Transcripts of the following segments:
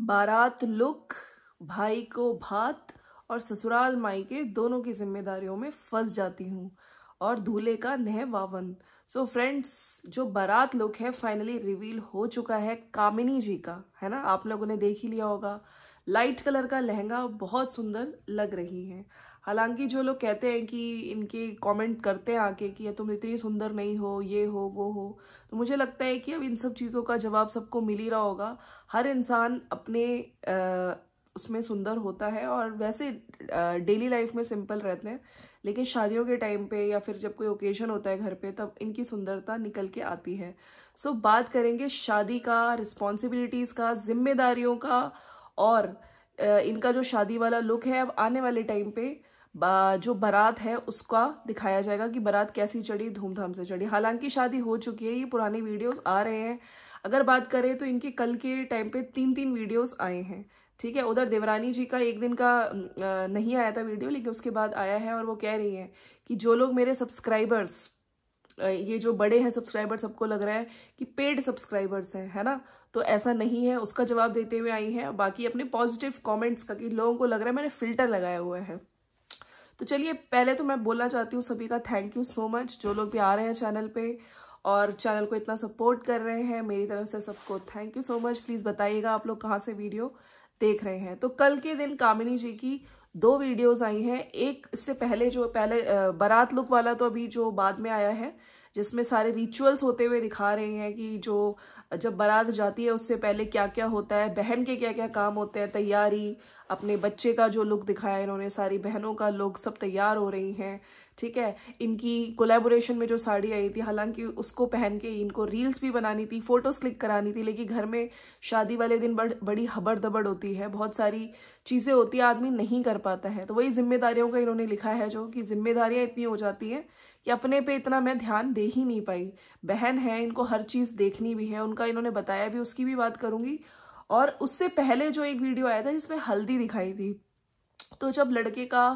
बारात लुक भाई को भात और ससुराल माई के दोनों की जिम्मेदारियों में फंस जाती हूँ और दूल्हे का नह वावन सो so फ्रेंड्स जो बारात लुक है फाइनली रिवील हो चुका है कामिनी जी का है ना आप लोगों ने देख ही लिया होगा लाइट कलर का लहंगा बहुत सुंदर लग रही है हालांकि जो लोग कहते हैं कि इनके कमेंट करते हैं आके कि तुम इतनी सुंदर नहीं हो ये हो वो हो तो मुझे लगता है कि अब इन सब चीज़ों का जवाब सबको मिल ही रहा होगा हर इंसान अपने आ, उसमें सुंदर होता है और वैसे डेली लाइफ में सिंपल रहते हैं लेकिन शादियों के टाइम पे या फिर जब कोई ओकेजन होता है घर पे तब इनकी सुंदरता निकल के आती है सो so, बात करेंगे शादी का रिस्पॉन्सिबिलिटीज़ का जिम्मेदारियों का और इनका जो शादी वाला लुक है अब आने वाले टाइम पे जो बारात है उसका दिखाया जाएगा कि बारात कैसी चढ़ी धूमधाम से चढ़ी हालांकि शादी हो चुकी है ये पुराने वीडियोस आ रहे हैं अगर बात करें तो इनके कल के टाइम पे तीन तीन वीडियोस आए हैं ठीक है उधर देवरानी जी का एक दिन का नहीं आया था वीडियो लेकिन उसके बाद आया है और वो कह रही है कि जो लोग मेरे सब्सक्राइबर्स ये जो बड़े हैं सब्सक्राइबर सबको लग रहा है कि पेड सब्सक्राइबर्स हैं है ना तो ऐसा नहीं है उसका जवाब देते हुए आई है बाकी अपने पॉजिटिव कमेंट्स का कि लोगों को लग रहा है मैंने फिल्टर लगाया हुआ है तो चलिए पहले तो मैं बोलना चाहती हूँ सभी का थैंक यू सो मच जो लोग भी आ रहे हैं चैनल पे और चैनल को इतना सपोर्ट कर रहे हैं मेरी तरफ से सबको thank you so much please बताइएगा आप लोग कहाँ से वीडियो देख रहे हैं तो कल के दिन कामिनी जी की दो वीडियोस आई हैं एक इससे पहले जो पहले बारात लुक वाला तो अभी जो बाद में आया है जिसमें सारे रिचुअल्स होते हुए दिखा रहे हैं कि जो जब बारात जाती है उससे पहले क्या क्या होता है बहन के क्या क्या काम होते हैं तैयारी अपने बच्चे का जो लुक दिखाया इन्होंने सारी बहनों का लुक सब तैयार हो रही हैं ठीक है इनकी कोलेबोरेशन में जो साड़ी आई थी हालांकि उसको पहन के इनको रील्स भी बनानी थी फोटोज क्लिक करानी थी लेकिन घर में शादी वाले दिन बड़, बड़ी हबड़ दबड़ होती है बहुत सारी चीज़ें होती है आदमी नहीं कर पाता है तो वही जिम्मेदारियों का इन्होंने लिखा है जो कि जिम्मेदारियां इतनी हो जाती हैं कि अपने पे इतना मैं ध्यान दे ही नहीं पाई बहन है इनको हर चीज़ देखनी भी है उनका इन्होंने बताया भी उसकी भी बात करूंगी और उससे पहले जो एक वीडियो आया था जिसमें हल्दी दिखाई थी तो जब लड़के का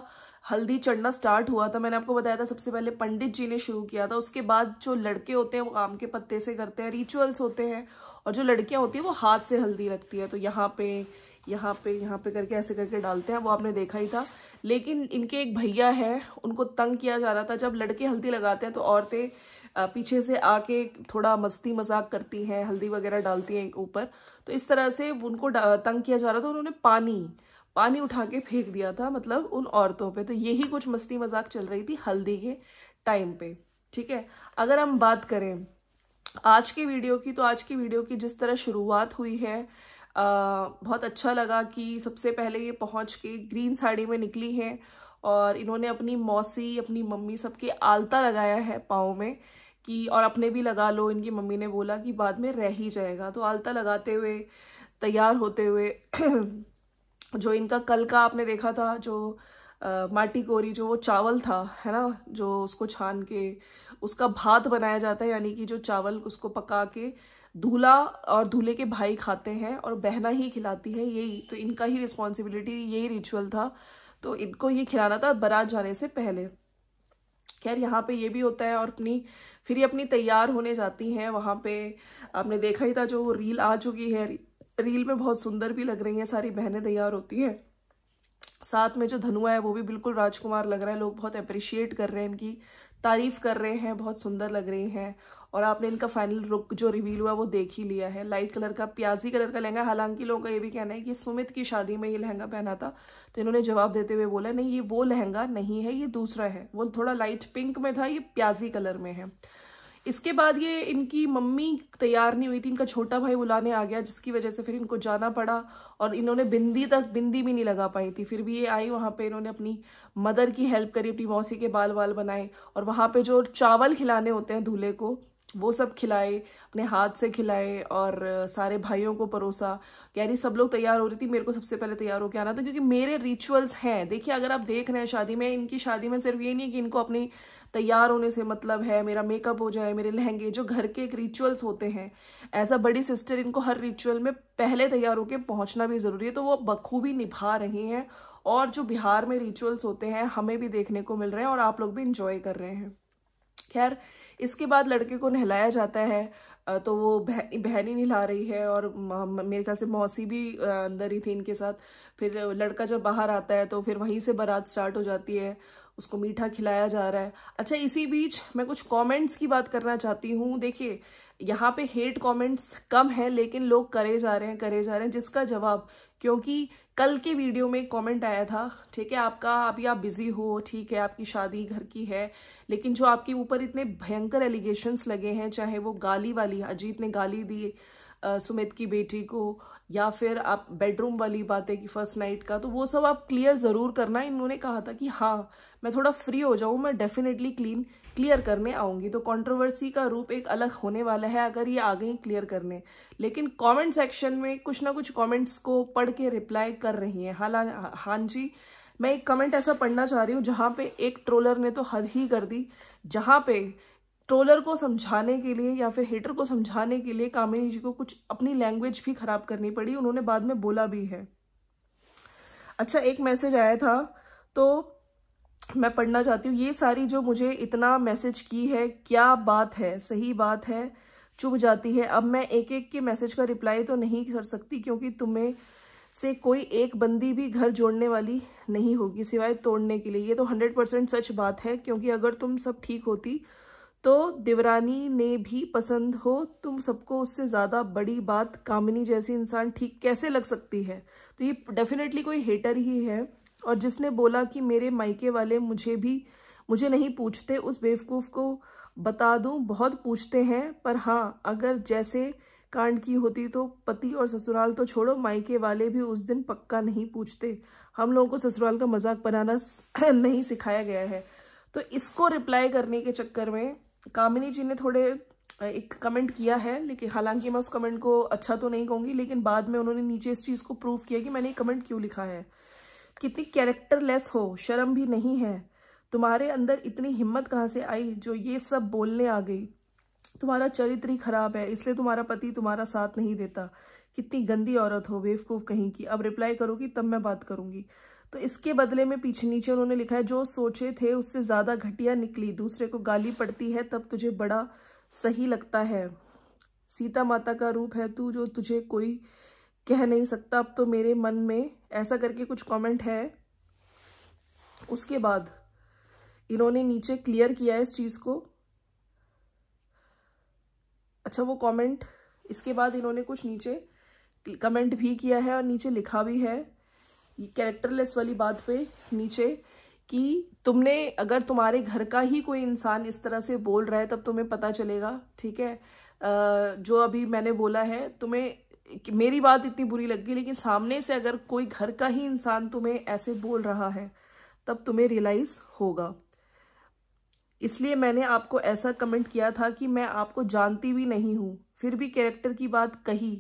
हल्दी चढ़ना स्टार्ट हुआ था मैंने आपको बताया था सबसे पहले पंडित जी ने शुरू किया था उसके बाद जो लड़के होते हैं वो आम के पत्ते से करते हैं रिचुअल्स होते हैं और जो लड़कियां होती हैं वो हाथ से हल्दी रखती है तो यहाँ पे यहाँ पे यहाँ पे करके ऐसे करके डालते हैं वो आपने देखा ही था लेकिन इनके एक भैया है उनको तंग किया जा रहा था जब लड़के हल्दी लगाते हैं तो औरतें पीछे से आके थोड़ा मस्ती मजाक करती हैं हल्दी वगैरह डालती हैं ऊपर तो इस तरह से उनको तंग किया जा रहा था तो उन्होंने पानी पानी उठा के फेंक दिया था मतलब उन औरतों पे तो यही कुछ मस्ती मजाक चल रही थी हल्दी के टाइम पे ठीक है अगर हम बात करें आज की वीडियो की तो आज की वीडियो की जिस तरह शुरुआत हुई है बहुत अच्छा लगा कि सबसे पहले ये पहुंच के ग्रीन साड़ी में निकली हैं और इन्होंने अपनी मौसी अपनी मम्मी सबके आलता लगाया है पाँव में कि और अपने भी लगा लो इनकी मम्मी ने बोला कि बाद में रह ही जाएगा तो आलता लगाते हुए तैयार होते हुए जो इनका कल का आपने देखा था जो आ, माटी कोरी जो वो चावल था है ना जो उसको छान के उसका भात बनाया जाता है यानी कि जो चावल उसको पका के धूला और धूले के भाई खाते हैं और बहना ही खिलाती है यही तो इनका ही रिस्पॉन्सिबिलिटी यही रिचुअल था तो इनको ये खिलाना था बरात जाने से पहले खैर यहाँ पे ये भी होता है और अपनी फिर ये अपनी तैयार होने जाती हैं वहाँ पे आपने देखा ही था जो रील आ चुकी है रील में बहुत सुंदर भी लग रही हैं सारी बहनें तैयार होती हैं साथ में जो धनुआ है वो भी बिल्कुल राजकुमार लग रहा है लोग बहुत अप्रिशिएट कर रहे हैं इनकी तारीफ कर रहे हैं बहुत सुंदर लग रही हैं और आपने इनका फाइनल रुक जो रिवील हुआ वो देख ही लिया है लाइट कलर का प्याजी कलर का लहंगा हालांकि लोगों का ये भी कहना है कि सुमित की शादी में ये लहंगा पहना था तो इन्होंने जवाब देते हुए बोला नहीं ये वो लहंगा नहीं है ये दूसरा है वो थोड़ा लाइट पिंक में था ये प्याजी कलर में है इसके बाद ये इनकी मम्मी तैयार नहीं हुई थी इनका छोटा भाई बुलाने आ गया जिसकी वजह से फिर इनको जाना पड़ा और इन्होंने बिंदी तक बिंदी भी नहीं लगा पाई थी फिर भी ये आई वहाँ पे इन्होंने अपनी मदर की हेल्प करी अपनी मौसी के बाल बाल बनाए और वहाँ पे जो चावल खिलाने होते हैं दूल्हे को वो सब खिलाए अपने हाथ से खिलाए और सारे भाइयों को परोसा रही सब लोग तैयार हो रही थी मेरे को सबसे पहले तैयार होकर आना था क्योंकि मेरे रिचुअल्स हैं देखिए अगर आप देख रहे हैं शादी में इनकी शादी में सिर्फ ये नहीं है कि इनको अपनी तैयार होने से मतलब है मेरा मेकअप हो जाए मेरे लहंगे जो घर के एक रिचुअल्स होते हैं एज अ बड़ी सिस्टर इनको हर रिचुअल में पहले तैयार होकर पहुंचना भी ज़रूरी है तो वो बखूबी निभा रही हैं और जो बिहार में रिचुअल्स होते हैं हमें भी देखने को मिल रहे हैं और आप लोग भी इंजॉय कर रहे हैं खैर इसके बाद लड़के को नहलाया जाता है तो वो बहन बहन ही नहला रही है और मेरे ख्याल से मौसी भी अंदर ही थी इनके साथ फिर लड़का जब बाहर आता है तो फिर वहीं से बारात स्टार्ट हो जाती है उसको मीठा खिलाया जा रहा है अच्छा इसी बीच मैं कुछ कमेंट्स की बात करना चाहती हूँ देखिए यहाँ पे हेट कमेंट्स कम है लेकिन लोग करे जा रहे हैं करे जा रहे हैं जिसका जवाब क्योंकि कल के वीडियो में एक कॉमेंट आया था ठीक है आपका अभी आप बिजी हो ठीक है आपकी शादी घर की है लेकिन जो आपके ऊपर इतने भयंकर एलिगेशंस लगे हैं चाहे वो गाली वाली अजीत ने गाली दी सुमित की बेटी को या फिर आप बेडरूम वाली बात है कि फर्स्ट नाइट का तो वो सब आप क्लियर ज़रूर करना इन्होंने कहा था कि हाँ मैं थोड़ा फ्री हो जाऊँ मैं डेफिनेटली क्लीन क्लियर करने आऊंगी तो कंट्रोवर्सी का रूप एक अलग होने वाला है अगर ये आ गई क्लियर करने लेकिन कमेंट सेक्शन में कुछ ना कुछ कमेंट्स को पढ़ के रिप्लाई कर रही है हाला हाँ जी मैं एक कमेंट ऐसा पढ़ना चाह रही हूँ जहाँ पे एक ट्रोलर ने तो हद ही कर दी जहाँ पे ट्रोलर को समझाने के लिए या फिर हेटर को समझाने के लिए कामिनी जी को कुछ अपनी लैंग्वेज भी खराब करनी पड़ी उन्होंने बाद में बोला भी है अच्छा एक मैसेज आया था तो मैं पढ़ना चाहती हूँ ये सारी जो मुझे इतना मैसेज की है क्या बात है सही बात है चुभ जाती है अब मैं एक एक के मैसेज का रिप्लाई तो नहीं कर सकती क्योंकि तुम्हें से कोई एक बंदी भी घर जोड़ने वाली नहीं होगी सिवाय तोड़ने के लिए ये तो हंड्रेड परसेंट सच बात है क्योंकि अगर तुम सब ठीक होती तो देवरानी ने भी पसंद हो तुम सबको उससे ज़्यादा बड़ी बात कामिनी जैसी इंसान ठीक कैसे लग सकती है तो ये डेफिनेटली कोई हेटर ही है और जिसने बोला कि मेरे मायके वाले मुझे भी मुझे नहीं पूछते उस बेवकूफ़ को बता दूं बहुत पूछते हैं पर हाँ अगर जैसे कांड की होती तो पति और ससुराल तो छोड़ो मायके वाले भी उस दिन पक्का नहीं पूछते हम लोगों को ससुराल का मजाक बनाना नहीं सिखाया गया है तो इसको रिप्लाई करने के चक्कर में कामिनी जी ने थोड़े एक कमेंट किया है लेकिन हालांकि मैं उस कमेंट को अच्छा तो नहीं कहूँगी लेकिन बाद में उन्होंने नीचे इस चीज़ को प्रूव किया कि मैंने कमेंट क्यों लिखा है कितनी कैरेक्टरलेस हो शर्म भी नहीं है तुम्हारे अंदर इतनी हिम्मत कहाँ से आई जो ये सब बोलने आ गई तुम्हारा चरित्र ही खराब है इसलिए तुम्हारा पति तुम्हारा साथ नहीं देता कितनी गंदी औरत हो बेवकूफ़ कहीं की अब रिप्लाई करोगी तब मैं बात करूंगी तो इसके बदले में पीछे नीचे उन्होंने लिखा है जो सोचे थे उससे ज़्यादा घटिया निकली दूसरे को गाली पड़ती है तब तुझे बड़ा सही लगता है सीता माता का रूप है तू जो तुझे कोई कह नहीं सकता अब तो मेरे मन में ऐसा करके कुछ कमेंट है उसके बाद इन्होंने नीचे क्लियर किया है इस चीज़ को अच्छा वो कमेंट इसके बाद इन्होंने कुछ नीचे कमेंट भी किया है और नीचे लिखा भी है कैरेक्टरलेस वाली बात पे नीचे कि तुमने अगर तुम्हारे घर का ही कोई इंसान इस तरह से बोल रहा है तब तुम्हें पता चलेगा ठीक है जो अभी मैंने बोला है तुम्हें मेरी बात इतनी बुरी लग गई लेकिन सामने से अगर कोई घर का ही इंसान तुम्हें ऐसे बोल रहा है तब तुम्हें रियलाइज होगा इसलिए मैंने आपको ऐसा कमेंट किया था कि मैं आपको जानती भी नहीं हूँ फिर भी कैरेक्टर की बात कही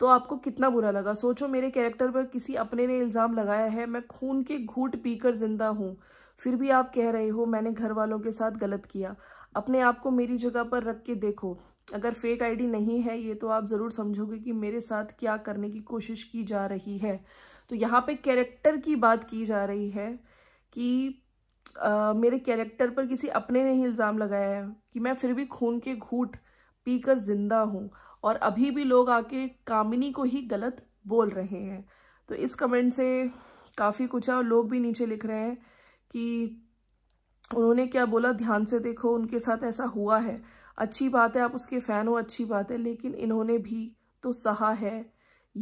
तो आपको कितना बुरा लगा सोचो मेरे कैरेक्टर पर किसी अपने ने इल्ज़ाम लगाया है मैं खून के घूट पीकर जिंदा हूँ फिर भी आप कह रहे हो मैंने घर वालों के साथ गलत किया अपने आप को मेरी जगह पर रख के देखो अगर फेक आईडी नहीं है ये तो आप ज़रूर समझोगे कि मेरे साथ क्या करने की कोशिश की जा रही है तो यहाँ पे कैरेक्टर की बात की जा रही है कि आ, मेरे कैरेक्टर पर किसी अपने ने ही इल्ज़ाम लगाया है कि मैं फिर भी खून के घूट पीकर जिंदा हूँ और अभी भी लोग आके कामिनी को ही गलत बोल रहे हैं तो इस कमेंट से काफ़ी कुछ है और लोग भी नीचे लिख रहे हैं कि उन्होंने क्या बोला ध्यान से देखो उनके साथ ऐसा हुआ है अच्छी बात है आप उसके फ़ैन हो अच्छी बात है लेकिन इन्होंने भी तो सहा है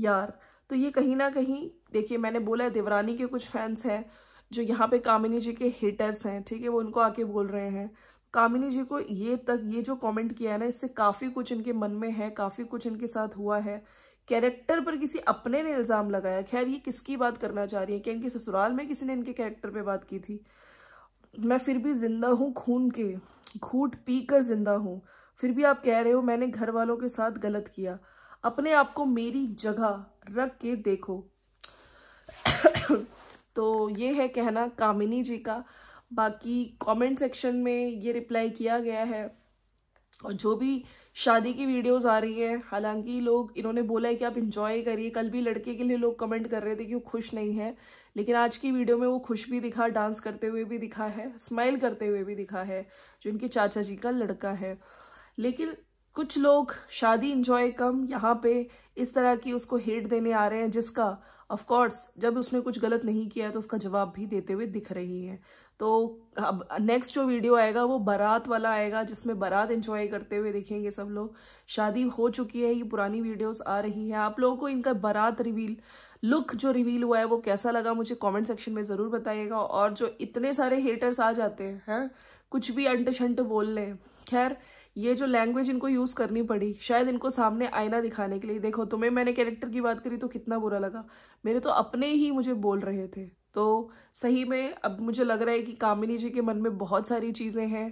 यार तो ये कहीं ना कहीं देखिए मैंने बोला है देवरानी के कुछ फैंस हैं जो यहाँ पे कामिनी जी के हेटर्स हैं ठीक है वो उनको आके बोल रहे हैं कामिनी जी को ये तक ये जो कमेंट किया है ना इससे काफ़ी कुछ इनके मन में है काफ़ी कुछ इनके साथ हुआ है कैरेक्टर पर किसी अपने ने इल्ज़ाम लगाया खैर ये किसकी बात करना चाह रही है कि इनके ससुराल में किसी ने इनके कैरेक्टर पे बात की थी मैं फिर भी ज़िंदा हूँ खून के घूट पी कर ज़िंदा हूँ फिर भी आप कह रहे हो मैंने घर वालों के साथ गलत किया अपने आप को मेरी जगह रख के देखो तो ये है कहना कामिनी जी का बाकी कमेंट सेक्शन में ये रिप्लाई किया गया है और जो भी शादी की वीडियोस आ रही है हालांकि लोग इन्होंने बोला है कि आप इंजॉय करिए कल भी लड़के के लिए लोग कमेंट कर रहे थे कि वो खुश नहीं है लेकिन आज की वीडियो में वो खुश भी दिखा डांस करते हुए भी दिखा है स्माइल करते हुए भी दिखा है जो इनके चाचा जी का लड़का है लेकिन कुछ लोग शादी इंजॉय कम यहाँ पे इस तरह की उसको हेट देने आ रहे हैं जिसका ऑफकोर्स जब उसने कुछ गलत नहीं किया है तो उसका जवाब भी देते हुए दिख रही है तो अब नेक्स्ट जो वीडियो आएगा वो बारात वाला आएगा जिसमें बारात एंजॉय करते हुए देखेंगे सब लोग शादी हो चुकी है ये पुरानी वीडियोस आ रही है आप लोगों को इनका बारात रिवील लुक जो रिवील हुआ है वो कैसा लगा मुझे कमेंट सेक्शन में ज़रूर बताइएगा और जो इतने सारे हेटर्स आ जाते हैं कुछ भी अंट शंट बोल लें खैर ये जो लैंग्वेज इनको यूज़ करनी पड़ी शायद इनको सामने आईना दिखाने के लिए देखो तुम्हें मैंने कैरेक्टर की बात करी तो कितना बुरा लगा मेरे तो अपने ही मुझे बोल रहे थे तो सही में अब मुझे लग रहा है कि कामिनी जी के मन में बहुत सारी चीज़ें हैं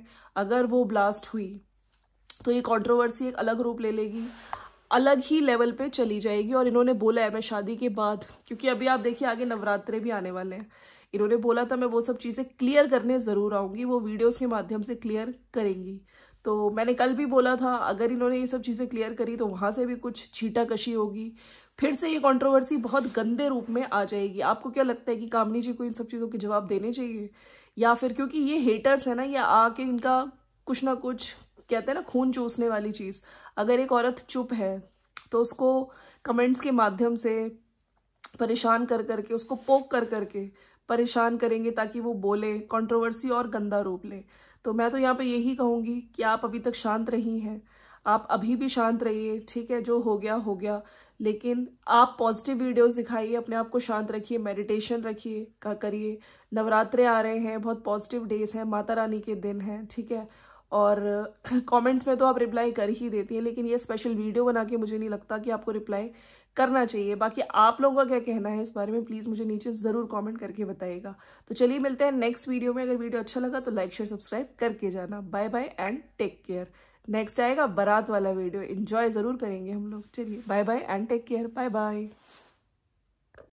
अगर वो ब्लास्ट हुई तो ये कॉन्ट्रोवर्सी एक अलग रूप ले लेगी अलग ही लेवल पे चली जाएगी और इन्होंने बोला है मैं शादी के बाद क्योंकि अभी आप देखिए आगे नवरात्रे भी आने वाले हैं इन्होंने बोला था मैं वो सब चीज़ें क्लियर करने ज़रूर आऊँगी वो वीडियोज़ के माध्यम से क्लियर करेंगी तो मैंने कल भी बोला था अगर इन्होंने ये सब चीज़ें क्लियर करी तो वहाँ से भी कुछ छीटा कशी होगी फिर से ये कंट्रोवर्सी बहुत गंदे रूप में आ जाएगी आपको क्या लगता है कि कामनी जी को इन सब चीज़ों के जवाब देने चाहिए या फिर क्योंकि ये हेटर्स है ना ये आके इनका कुछ ना कुछ कहते हैं ना खून चूसने वाली चीज़ अगर एक औरत चुप है तो उसको कमेंट्स के माध्यम से परेशान कर करके उसको पोक कर करके परेशान करेंगे ताकि वो बोले कंट्रोवर्सी और गंदा रूप ले तो मैं तो यहाँ पे यही कहूँगी कि आप अभी तक शांत रही हैं आप अभी भी शांत रहिए ठीक है जो हो गया हो गया लेकिन आप पॉजिटिव वीडियोस दिखाइए अपने आप को शांत रखिए मेडिटेशन रखिए का करिए नवरात्रे आ रहे हैं बहुत पॉजिटिव डेज हैं माता रानी के दिन हैं ठीक है और कमेंट्स में तो आप रिप्लाई कर ही देती हैं लेकिन ये स्पेशल वीडियो बना के मुझे नहीं लगता कि आपको रिप्लाई करना चाहिए बाकी आप लोगों का क्या कहना है इस बारे में प्लीज़ मुझे नीचे ज़रूर कमेंट करके बताइएगा तो चलिए मिलते हैं नेक्स्ट वीडियो में अगर वीडियो अच्छा लगा तो लाइक शेयर सब्सक्राइब करके जाना bye bye and take care next आएगा बारात वाला वीडियो एंजॉय ज़रूर करेंगे हम लोग चलिए bye bye and take care bye bye